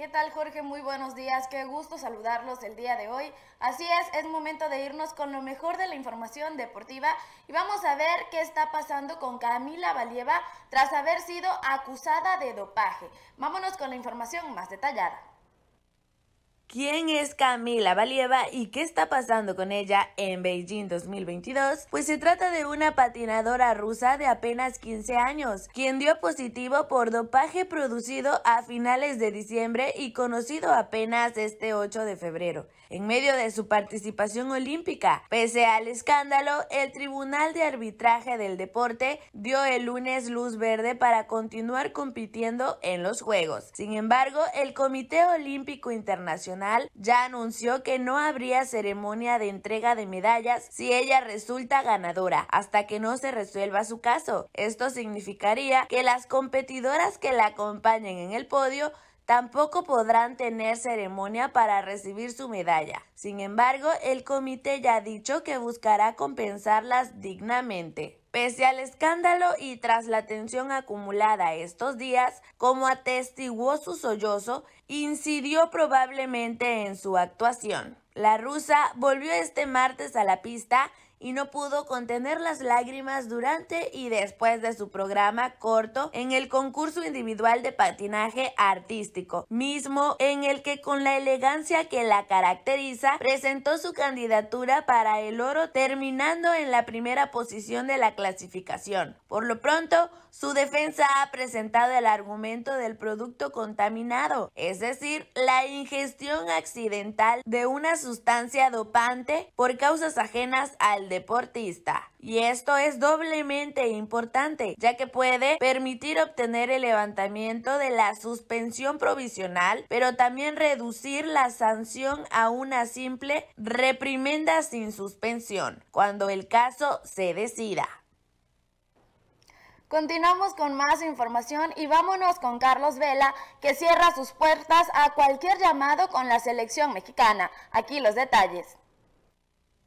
¿Qué tal Jorge? Muy buenos días, qué gusto saludarlos el día de hoy. Así es, es momento de irnos con lo mejor de la información deportiva y vamos a ver qué está pasando con Camila Valieva tras haber sido acusada de dopaje. Vámonos con la información más detallada. ¿Quién es Camila Valieva y qué está pasando con ella en Beijing 2022? Pues se trata de una patinadora rusa de apenas 15 años, quien dio positivo por dopaje producido a finales de diciembre y conocido apenas este 8 de febrero, en medio de su participación olímpica. Pese al escándalo, el Tribunal de Arbitraje del Deporte dio el lunes luz verde para continuar compitiendo en los Juegos. Sin embargo, el Comité Olímpico Internacional ya anunció que no habría ceremonia de entrega de medallas si ella resulta ganadora, hasta que no se resuelva su caso. Esto significaría que las competidoras que la acompañen en el podio tampoco podrán tener ceremonia para recibir su medalla. Sin embargo, el comité ya ha dicho que buscará compensarlas dignamente. Pese al escándalo y tras la tensión acumulada estos días, como atestiguó su sollozo, incidió probablemente en su actuación. La rusa volvió este martes a la pista y no pudo contener las lágrimas durante y después de su programa corto en el concurso individual de patinaje artístico, mismo en el que con la elegancia que la caracteriza presentó su candidatura para el oro terminando en la primera posición de la clasificación. Por lo pronto, su defensa ha presentado el argumento del producto contaminado, es decir, la ingestión accidental de una sustancia dopante por causas ajenas al deportista. Y esto es doblemente importante, ya que puede permitir obtener el levantamiento de la suspensión provisional, pero también reducir la sanción a una simple reprimenda sin suspensión, cuando el caso se decida. Continuamos con más información y vámonos con Carlos Vela, que cierra sus puertas a cualquier llamado con la selección mexicana. Aquí los detalles.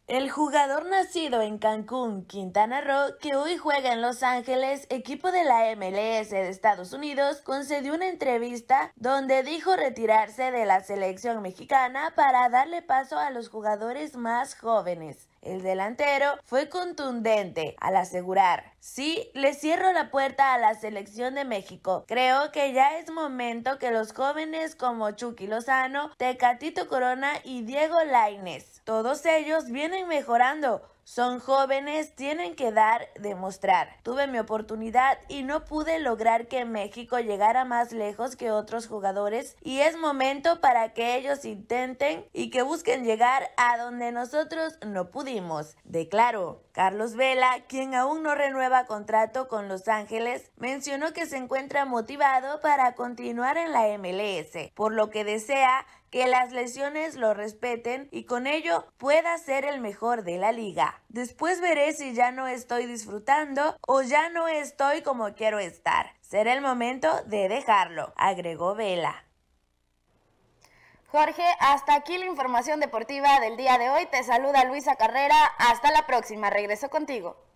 El jugador nacido en Cancún, Quintana Roo, que hoy juega en Los Ángeles, equipo de la MLS de Estados Unidos, concedió una entrevista donde dijo retirarse de la selección mexicana para darle paso a los jugadores más jóvenes. El delantero fue contundente al asegurar, sí, le cierro la puerta a la selección de México. Creo que ya es momento que los jóvenes como Chucky Lozano, Tecatito Corona y Diego Lainez. todos ellos vienen mejorando son jóvenes, tienen que dar, demostrar. Tuve mi oportunidad y no pude lograr que México llegara más lejos que otros jugadores y es momento para que ellos intenten y que busquen llegar a donde nosotros no pudimos, declaró. Carlos Vela, quien aún no renueva contrato con Los Ángeles, mencionó que se encuentra motivado para continuar en la MLS, por lo que desea que las lesiones lo respeten y con ello pueda ser el mejor de la liga. Después veré si ya no estoy disfrutando o ya no estoy como quiero estar. Será el momento de dejarlo, agregó Vela. Jorge, hasta aquí la información deportiva del día de hoy. Te saluda Luisa Carrera. Hasta la próxima. Regreso contigo.